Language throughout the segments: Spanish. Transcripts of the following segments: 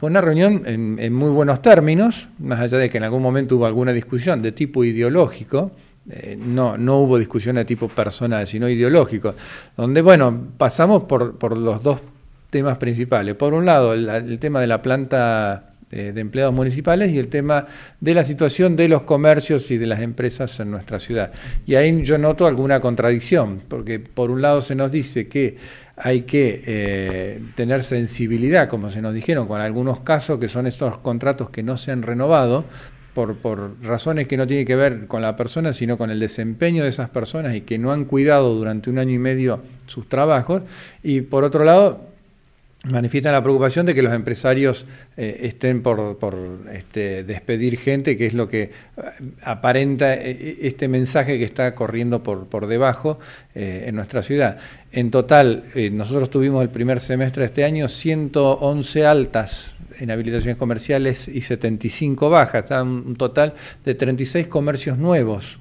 Fue una reunión en, muy buenos términos, más allá de que en algún momento hubo alguna discusión de tipo ideológico, eh, no, no hubo discusión de tipo personal, sino ideológico, donde, bueno, pasamos por, por los dos temas principales. Por un lado, el tema de la planta de, empleados municipales y el tema de la situación de los comercios y de las empresas en nuestra ciudad. Y ahí yo noto alguna contradicción, porque por un lado se nos dice que hay que eh, tener sensibilidad, como se nos dijeron, con algunos casos que son estos contratos que no se han renovado, por, por, razones que no tienen que ver con la persona, sino con el desempeño de esas personas y que no han cuidado durante un año y medio sus trabajos. Y por otro lado, manifiestan la preocupación de que los empresarios eh, estén por, este, despedir gente, que es lo que eh, aparenta eh, este mensaje que está corriendo por, por debajo en nuestra ciudad. En total, nosotros tuvimos el primer semestre de este año 111 altas en habilitaciones comerciales y 75 bajas, está un total de 36 comercios nuevos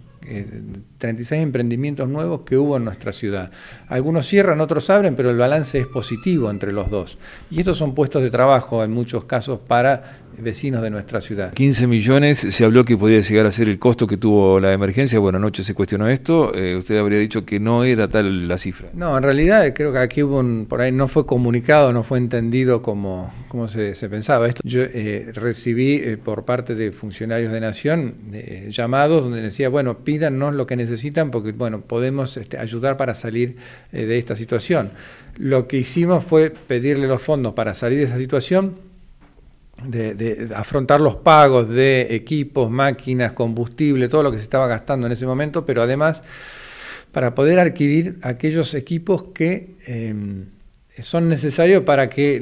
36 emprendimientos nuevos que hubo en nuestra ciudad. Algunos cierran, otros abren, pero el balance es positivo entre los dos. Y estos son puestos de trabajo en muchos casos para vecinos de nuestra ciudad. 15 millones, se habló que podría llegar a ser el costo que tuvo la emergencia. Bueno, anoche se cuestionó esto. Eh, usted habría dicho que no era tal la cifra. No, en realidad creo que aquí hubo un, por ahí no fue comunicado, no fue entendido como, se, pensaba. Esto yo eh, recibí eh, por parte de funcionarios de Nación llamados donde decía, bueno, pídanos lo que necesitan necesitan porque, bueno, podemos este, ayudar para salir eh, de esta situación. Lo que hicimos fue pedirle los fondos para salir de esa situación, de, afrontar los pagos de equipos, máquinas, combustible, todo lo que se estaba gastando en ese momento, pero además para poder adquirir aquellos equipos que em, son necesarios para que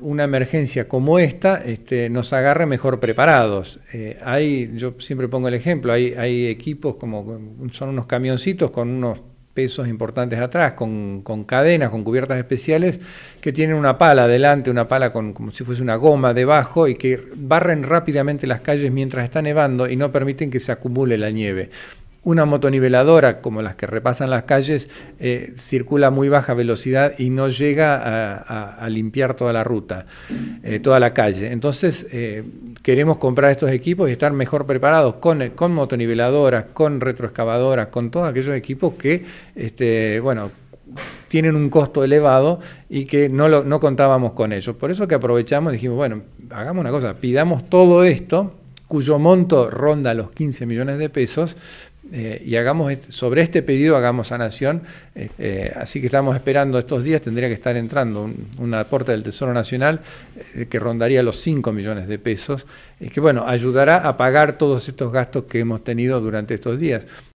una emergencia como esta este, nos agarre mejor preparados. Eh, hay, yo siempre pongo el ejemplo, hay, hay, equipos como son unos camioncitos con unos pesos importantes atrás, con, cadenas, con cubiertas especiales, que tienen una pala adelante, una pala con, como si fuese una goma debajo y que barren rápidamente las calles mientras está nevando y no permiten que se acumule la nieve una motoniveladora como las que repasan las calles eh, circula a muy baja velocidad y no llega a, limpiar toda la ruta, eh, toda la calle. Entonces eh, queremos comprar estos equipos y estar mejor preparados con, con motoniveladoras, con retroexcavadoras, con todos aquellos equipos que, este, bueno, tienen un costo elevado y que no, no contábamos con ellos. Por eso que aprovechamos y dijimos, bueno, hagamos una cosa, pidamos todo esto cuyo monto ronda los 15 millones de pesos. Eh, y hagamos sobre este pedido hagamos a nación eh, eh, así que estamos esperando estos días, tendría que estar entrando una un aporte del Tesoro Nacional que rondaría los 5 millones de pesos, que bueno, ayudará a pagar todos estos gastos que hemos tenido durante estos días.